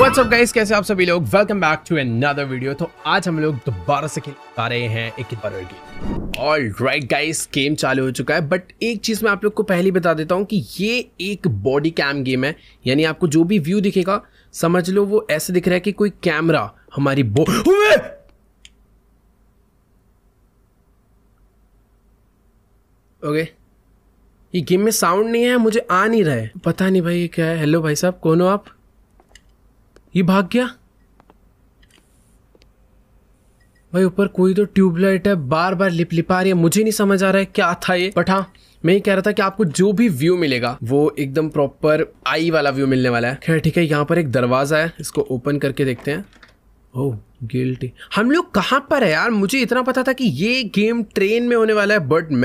What's up guys कैसे आप सभी लोग Welcome back to another video. तो आज हम लोग दोबारा से खेल आ रहे हैं एक बार game all right guys game चालू हो चुका है बट एक चीज़ मैं आप लोग को पहले बता देता हूँ कि ये एक बॉडी कैम गेम है यानी आपको जो भी व्यू दिखेगा समझ लो वो ऐसे दिख रहा है कि कोई कैमरा हमारी बो ओके ये गेम में साउंड नहीं है मुझे आ नहीं रहा है पता नहीं भाई ये क्या है हेलो भाई साहब कौन हो आप ये भाग गया भाई ऊपर कोई तो ट्यूबलाइट है बार बार लिप लिपा रही है मुझे नहीं समझ आ रहा है क्या था ये बट हाँ मैं ये कह रहा था कि आपको जो भी व्यू मिलेगा वो एकदम प्रॉपर आई वाला व्यू मिलने वाला है खैर ठीक है यहाँ पर एक दरवाज़ा है इसको ओपन करके देखते हैं ओह oh, गिल्टी हम लोग कहाँ पर है यार मुझे इतना पता था कि ये गेम ट्रेन में होने वाला है बट